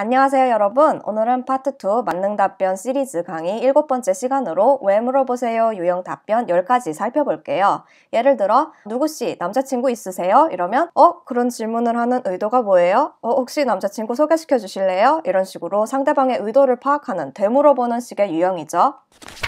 안녕하세요 여러분. 오늘은 파트 2 만능 답변 시리즈 강의 일곱 번째 시간으로 왜 물어보세요 유형 답변 10가지 살펴볼게요. 예를 들어 누구씨 남자친구 있으세요? 이러면 어? 그런 질문을 하는 의도가 뭐예요? 어 혹시 남자친구 소개시켜 주실래요? 이런 식으로 상대방의 의도를 파악하는 되물어보는 식의 유형이죠.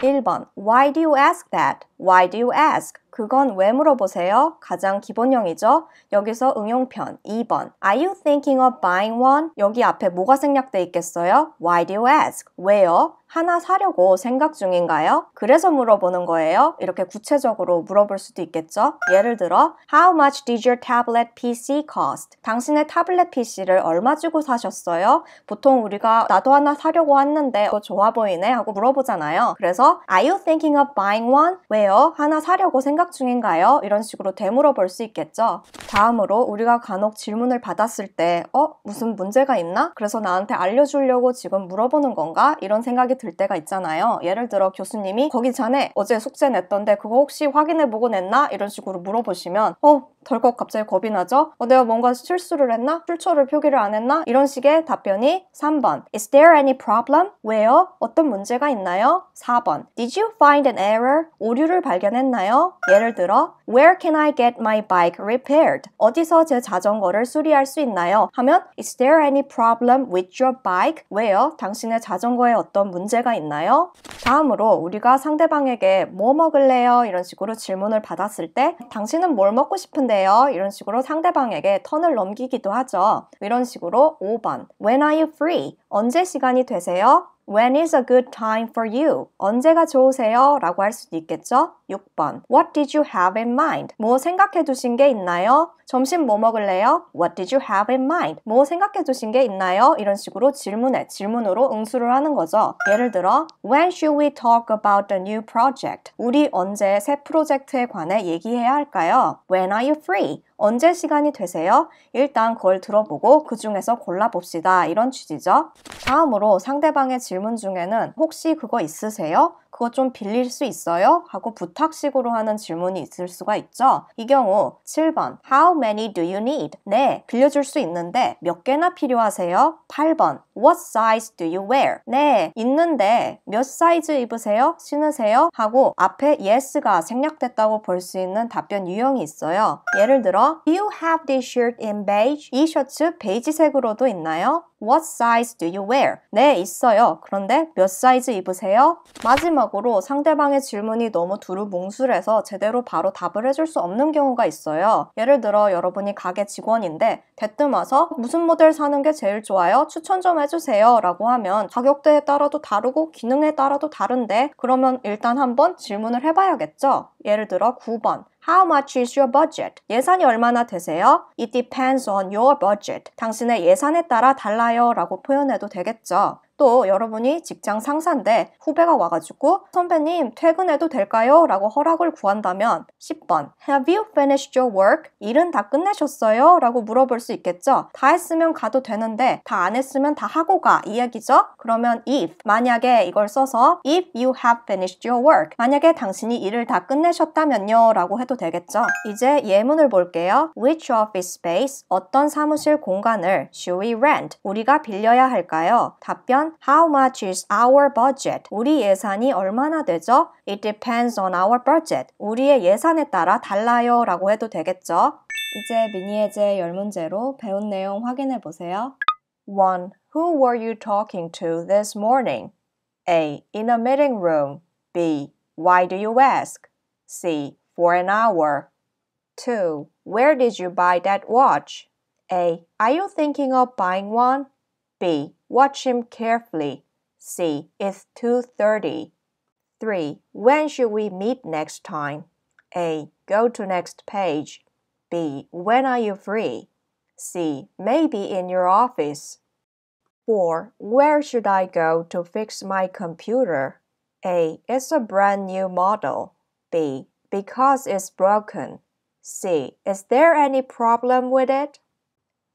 1번 Why do you ask that? Why do you ask? 그건 왜 물어보세요? 가장 기본형이죠. 여기서 응용편 2번 Are you thinking of buying one? 여기 앞에 뭐가 생략돼 있겠어요? Why do you ask? 왜요? 하나 사려고 생각 중인가요? 그래서 물어보는 거예요? 이렇게 구체적으로 물어볼 수도 있겠죠? 예를 들어 How much did your tablet PC cost? 당신의 타블렛 PC를 얼마 주고 사셨어요? 보통 우리가 나도 하나 사려고 했는데 이 좋아 보이네 하고 물어보잖아요. 그래서 Are you thinking of buying one? 왜요? 하나 사려고 생각 중인가요? 이런 식으로 되물어볼 수 있겠죠? 다음으로 우리가 간혹 질문을 받았을 때 어? 무슨 문제가 있나? 그래서 나한테 알려주려고 지금 물어보는 건가? 이런 생각이 들 때가 있잖아요. 예를 들어 교수님이 거기 전에 어제 숙제 냈던데 그거 혹시 확인해보고 냈나? 이런 식으로 물어보시면 어? 덜컥 갑자기 겁이 나죠? 어, 내가 뭔가 실수를 했나? 출처를 표기를 안 했나? 이런 식의 답변이 3번 Is there any problem? 왜요? 어떤 문제가 있나요? 4번 Did you find an error? 오류를 발견했나요? 예를 들어 Where can I get my bike repaired? 어디서 제 자전거를 수리할 수 있나요? 하면 Is there any problem with your bike? 왜요? 당신의 자전거에 어떤 문제 문제가 있나요? 다음으로 우리가 상대방에게 뭐 먹을래요? 이런 식으로 질문을 받았을 때 당신은 뭘 먹고 싶은데요? 이런 식으로 상대방에게 턴을 넘기기도 하죠. 이런 식으로 5번 When are you free? 언제 시간이 되세요? When is a good time for you? 언제가 좋으세요? 라고 할 수도 있겠죠. 6번 What did you have in mind? 뭐 생각해 두신 게 있나요? 점심 뭐 먹을래요? What did you have in mind? 뭐 생각해 두신 게 있나요? 이런 식으로 질문에 질문으로 응수를 하는 거죠. 예를 들어 When should we talk about the new project? 우리 언제 새 프로젝트에 관해 얘기해야 할까요? When are you free? 언제 시간이 되세요? 일단 그걸 들어보고 그 중에서 골라봅시다. 이런 취지죠. 다음으로 상대방의 질문 중에는 혹시 그거 있으세요? 그거 좀 빌릴 수 있어요? 하고 부탁식으로 하는 질문이 있을 수가 있죠. 이 경우 7번 How many do you need? 네, 빌려줄 수 있는데 몇 개나 필요하세요? 8번 What size do you wear? 네, 있는데 몇 사이즈 입으세요? 신으세요? 하고 앞에 yes가 생략됐다고 볼 수 있는 답변 유형이 있어요. 예를 들어 Do you have this shirt in beige? 이 셔츠 베이지색으로도 있나요? What size do you wear? 네, 있어요. 그런데 몇 사이즈 입으세요? 마지막으로 상대방의 질문이 너무 두루뭉술해서 제대로 바로 답을 해줄 수 없는 경우가 있어요. 예를 들어 여러분이 가게 직원인데 대뜸 와서 무슨 모델 사는 게 제일 좋아요? 추천 좀 해주세요. 라고 하면 가격대에 따라도 다르고 기능에 따라도 다른데 그러면 일단 한번 질문을 해봐야겠죠? 예를 들어 9번 How much is your budget? 예산이 얼마나 되세요? It depends on your budget. 당신의 예산에 따라 달라요 라고 표현해도 되겠죠. 또 여러분이 직장 상사인데 후배가 와가지고 선배님 퇴근해도 될까요? 라고 허락을 구한다면 10번 Have you finished your work? 일은 다 끝내셨어요? 라고 물어볼 수 있겠죠. 다 했으면 가도 되는데 다 안 했으면 다 하고 가 이 얘기죠. 그러면 if 만약에 이걸 써서 if you have finished your work 만약에 당신이 일을 다 끝내셨다면요 라고 해도 되겠죠. 이제 예문을 볼게요. Which office space 어떤 사무실 공간을 should we rent 우리가 빌려야 할까요? 답변 How much is our budget? 우리 예산이 얼마나 되죠? It depends on our budget. 우리의 예산에 따라 달라요 라고 해도 되겠죠? 이제 미니예제 열 문제로 배운 내용 확인해 보세요. 1. Who were you talking to this morning? A. In a meeting room. B. Why do you ask? C. For an hour. 2. Where did you buy that watch? A. Are you thinking of buying one? B. Watch him carefully. See, it's 2:30. 3. When should we meet next time? A. Go to next page. B. When are you free? C. Maybe in your office. 4. Where should I go to fix my computer? A. It's a brand new model. B. Because it's broken. C. Is there any problem with it?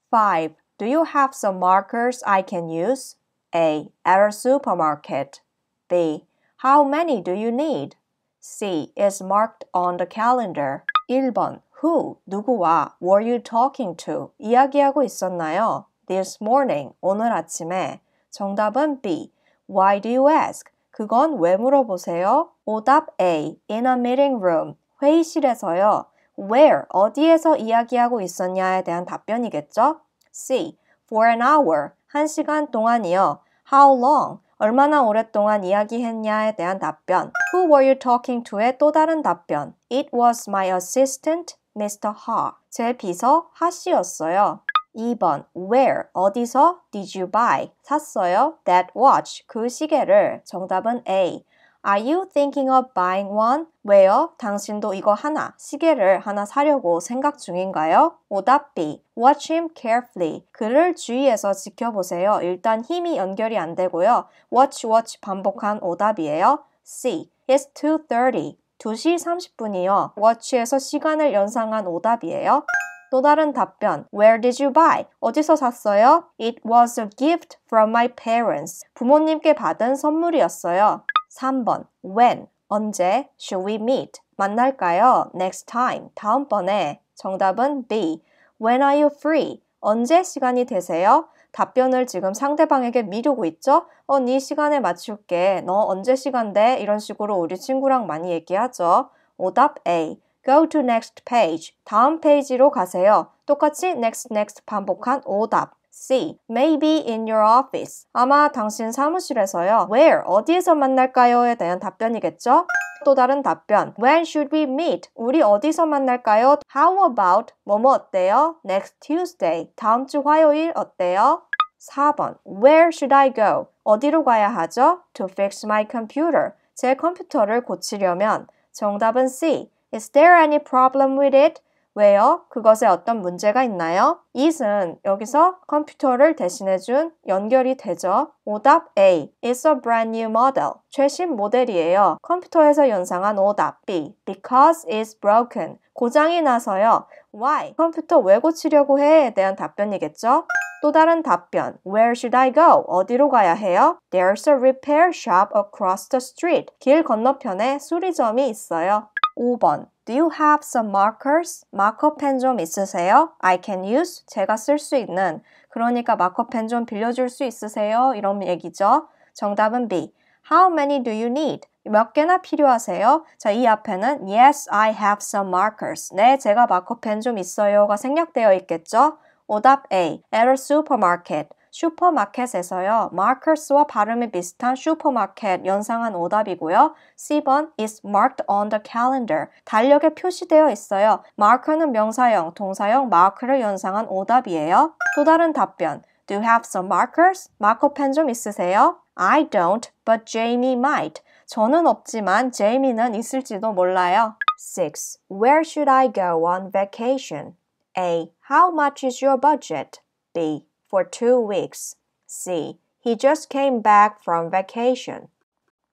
5. Do you have some markers I can use? A. At a supermarket. B. How many do you need? C. Is marked on the calendar. 1번 Who, 누구와 were you talking to? 이야기하고 있었나요? This morning, 오늘 아침에. 정답은 B. Why do you ask? 그건 왜 물어보세요? 오답 A. In a meeting room, 회의실에서요. Where, 어디에서 이야기하고 있었냐에 대한 답변이겠죠? C. For an hour, 한 시간 동안이요. How long, 얼마나 오랫동안 이야기했냐에 대한 답변. Who were you talking to의 또 다른 답변. It was my assistant, Mr. Ha. 제 비서 하 씨였어요. 2번 where 어디서 did you buy 샀어요 that watch 그 시계를 정답은 A Are you thinking of buying one? 왜요? 당신도 이거 하나, 시계를 하나 사려고 생각 중인가요? 오답 B. Watch him carefully. 그를 주의해서 지켜보세요. 일단 힘이 연결이 안 되고요. Watch, watch 반복한 오답이에요. C. It's 2.30. 2시 30분이요. w a t c h 에서 시간을 연상한 오답이에요. 또 다른 답변. Where did you buy? 어디서 샀어요? It was a gift from my parents. 부모님께 받은 선물이었어요. 3번 when 언제 should we meet 만날까요? next time 다음번에 정답은 B when are you free 언제 시간이 되세요? 답변을 지금 상대방에게 미루고 있죠? 어, 네 시간에 맞출게. 너 언제 시간 돼? 이런 식으로 우리 친구랑 많이 얘기하죠. 오답 A. Go to next page. 다음 페이지로 가세요. 똑같이 next next 반복한 오답. C. Maybe in your office. 아마 당신 사무실에서요. Where? 어디에서 만날까요?에 대한 답변이겠죠? 또 다른 답변. When should we meet? 우리 어디서 만날까요? How about? 뭐뭐 어때요? Next Tuesday. 다음 주 화요일 어때요? 4번. Where should I go? 어디로 가야 하죠? To fix my computer. 제 컴퓨터를 고치려면. 정답은 C. Is there any problem with it? 왜요? 그것에 어떤 문제가 있나요? is은 여기서 컴퓨터를 대신해준 연결이 되죠. 오답 A. It's a brand new model. 최신 모델이에요. 컴퓨터에서 연상한 오답 B. Because it's broken. 고장이 나서요. Why? 컴퓨터 왜 고치려고 해에 대한 답변이겠죠? 또 다른 답변. Where should I go? 어디로 가야 해요? There's a repair shop across the street. 길 건너편에 수리점이 있어요. 5번 Do you have some markers? 마커펜 좀 있으세요? I can use. 제가 쓸 수 있는. 그러니까 마커펜 좀 빌려줄 수 있으세요? 이런 얘기죠. 정답은 B. How many do you need? 몇 개나 필요하세요? 자, 이 앞에는 Yes, I have some markers. 네, 제가 마커펜 좀 있어요가 생략되어 있겠죠? 오답 A. At a supermarket. 슈퍼마켓에서요. 마 a 스와 발음이 비슷한 슈퍼마켓 연상한 오답이고요. C번 is marked on the calendar. 달력에 표시되어 있어요. 마 a 는 명사형, 동사형 마크를 연상한 오답이에요. 또 다른 답변. Do you have some markers? 마커펜 좀 있으세요? I don't, but Jamie might. 저는 없지만 제이미는 있을지도 몰라요. 6. Where should I go on vacation? A. How much is your budget? B. for two weeks. C. He just came back from vacation.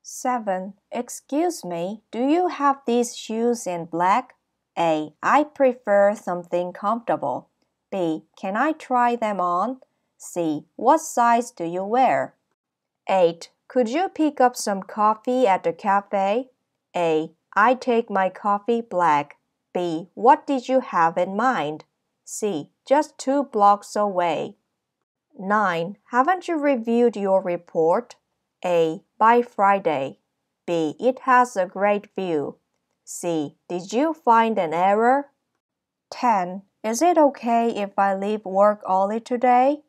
7. Excuse me, do you have these shoes in black? A. I prefer something comfortable. B. Can I try them on? C. What size do you wear? 8. Could you pick up some coffee at the cafe? A. I take my coffee black. B. What did you have in mind? C. Just two blocks away. 9. Haven't you reviewed your report? A. By Friday. B. It has a great view. C. Did you find an error? 10. Is it okay if I leave work early today?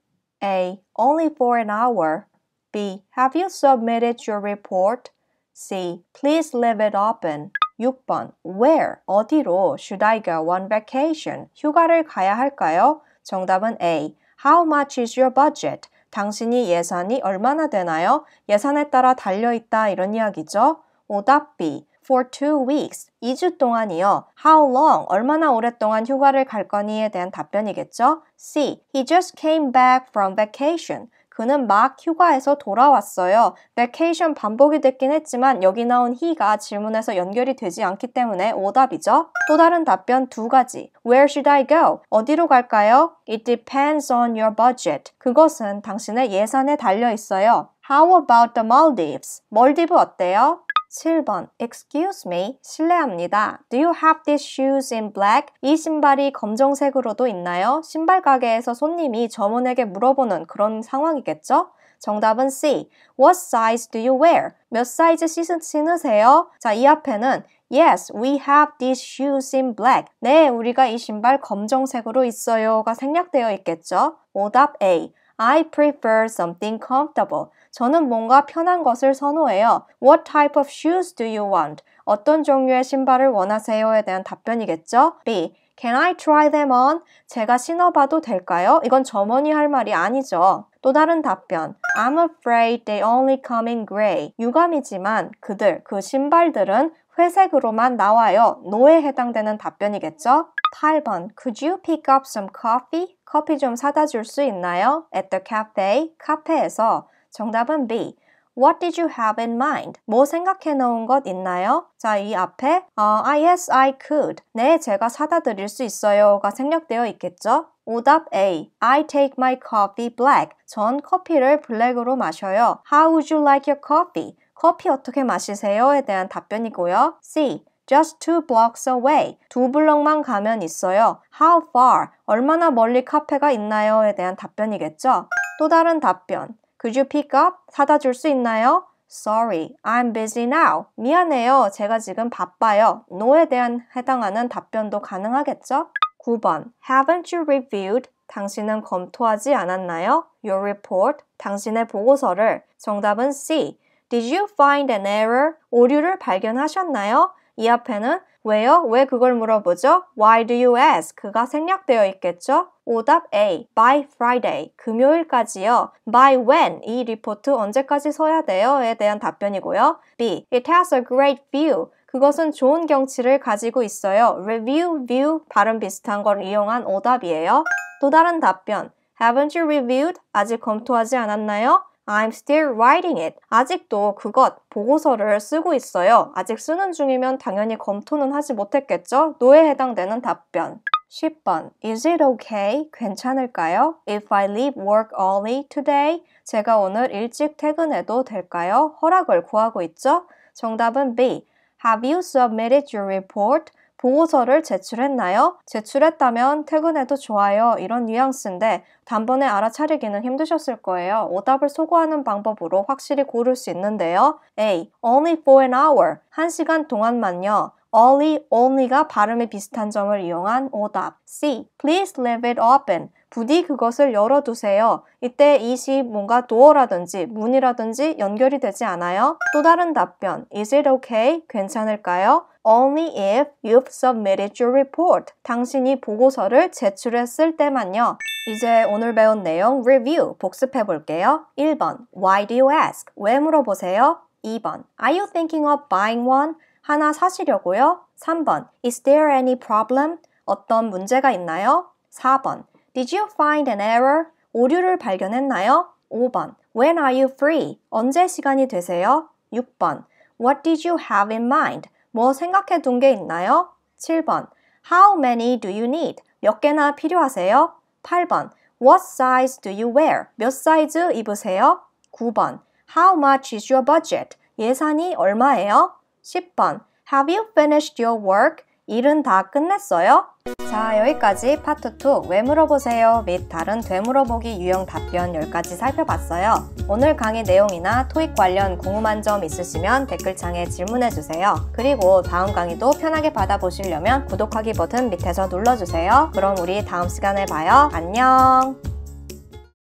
A. Only for an hour. B. Have you submitted your report? C. Please leave it open. 6번 Where 어디로 should I go on vacation? 휴가를 가야 할까요? 정답은 A. How much is your budget? 당신이 예산이 얼마나 되나요? 예산에 따라 달려있다 이런 이야기죠. 오답 B. For two weeks. 2주 동안이요. How long? 얼마나 오랫동안 휴가를 갈 거니에 대한 답변이겠죠? C. He just came back from vacation. 그는 막 휴가에서 돌아왔어요. vacation 반복이 됐긴 했지만 여기 나온 he가 질문에서 연결이 되지 않기 때문에 오답이죠. 또 다른 답변 두 가지. Where should I go? 어디로 갈까요? It depends on your budget. 그것은 당신의 예산에 달려 있어요. How about the Maldives? 멀디브 어때요? 7번 Excuse me, 실례합니다. Do you have these shoes in black? 이 신발이 검정색으로도 있나요? 신발 가게에서 손님이 점원에게 물어보는 그런 상황이겠죠? 정답은 C. What size do you wear? 몇 사이즈 신으세요? 자, 이 앞에는 Yes, we have these shoes in black. 네, 우리가 이 신발 검정색으로 있어요가 생략되어 있겠죠? 오답 A. I prefer something comfortable. 저는 뭔가 편한 것을 선호해요. What type of shoes do you want? 어떤 종류의 신발을 원하세요에 대한 답변이겠죠? B. Can I try them on? 제가 신어봐도 될까요? 이건 점원이 할 말이 아니죠. 또 다른 답변. I'm afraid they only come in gray. 유감이지만 그들, 그 신발들은 회색으로만 나와요. 노에 해당되는 답변이겠죠? 8번. Could you pick up some coffee? 커피 좀 사다 줄 수 있나요? At the cafe, 카페에서. 정답은 B. What did you have in mind? 뭐 생각해 놓은 것 있나요? 자, 이 앞에 어, I yes, I could. 네, 제가 사다 드릴 수 있어요가 생략되어 있겠죠? 오답 A. I take my coffee black. 전 커피를 블랙으로 마셔요. How would you like your coffee? 커피 어떻게 마시세요?에 대한 답변이고요. C. just two blocks away. 두블록만 가면 있어요. How far? 얼마나 멀리 카페가 있나요?에 대한 답변이겠죠. 또 다른 답변. Could you pick up? 사다 줄 수 있나요? Sorry, I'm busy now. 미안해요. 제가 지금 바빠요. no에 대한 해당하는 답변도 가능하겠죠? 9번. Haven't you reviewed? 당신은 검토하지 않았나요? Your report. 당신의 보고서를. 정답은 C. Did you find an error? 오류를 발견하셨나요? 이 앞에는 왜요? 왜 그걸 물어보죠? Why do you ask?가 그 생략되어 있겠죠? 오답 A. By Friday. 금요일까지요. By when? 이 리포트 언제까지 써야 돼요? 에 대한 답변이고요. B. It has a great view. 그것은 좋은 경치를 가지고 있어요. Review, view. 발음 비슷한 걸 이용한 오답이에요. 또 다른 답변. Haven't you reviewed? 아직 검토하지 않았나요? I'm still writing it. 아직도 그것, 보고서를 쓰고 있어요. 아직 쓰는 중이면 당연히 검토는 하지 못했겠죠? 노에 해당되는 답변. 10번. Is it okay? 괜찮을까요? If I leave work early today? 제가 오늘 일찍 퇴근해도 될까요? 허락을 구하고 있죠? 정답은 B. Have you submitted your report? 보고서를 제출했나요? 제출했다면 퇴근해도 좋아요. 이런 뉘앙스인데 단번에 알아차리기는 힘드셨을 거예요. 오답을 소거하는 방법으로 확실히 고를 수 있는데요. A. Only for an hour. 한 시간 동안만요. only, only가 발음이 비슷한 점을 이용한 오답. C. Please leave it open. 부디 그것을 열어두세요. 이때 이 시 뭔가 도어라든지 문이라든지 연결이 되지 않아요? 또 다른 답변. Is it okay? 괜찮을까요? only if you've submitted your report. 당신이 보고서를 제출했을 때만요. 이제 오늘 배운 내용 review 복습해 볼게요. 1번 Why do you ask? 왜 물어보세요? 2번 Are you thinking of buying one? 하나 사시려고요? 3번 Is there any problem? 어떤 문제가 있나요? 4번 Did you find an error? 오류를 발견했나요? 5번 When are you free? 언제 시간이 되세요? 6번 What did you have in mind? 뭐 생각해 둔 게 있나요? 7번. How many do you need? 몇 개나 필요하세요? 8번. What size do you wear? 몇 사이즈 입으세요? 9번. How much is your budget? 예산이 얼마예요? 10번. Have you finished your work? 일은 다 끝냈어요? 자 여기까지 파트 2왜 물어보세요 및 다른 되물어보기 유형 답변 10가지 살펴봤어요. 오늘 강의 내용이나 토익 관련 궁금한 점 있으시면 댓글창에 질문해주세요. 그리고 다음 강의도 편하게 받아보시려면 구독하기 버튼 밑에서 눌러주세요. 그럼 우리 다음 시간에 봐요. 안녕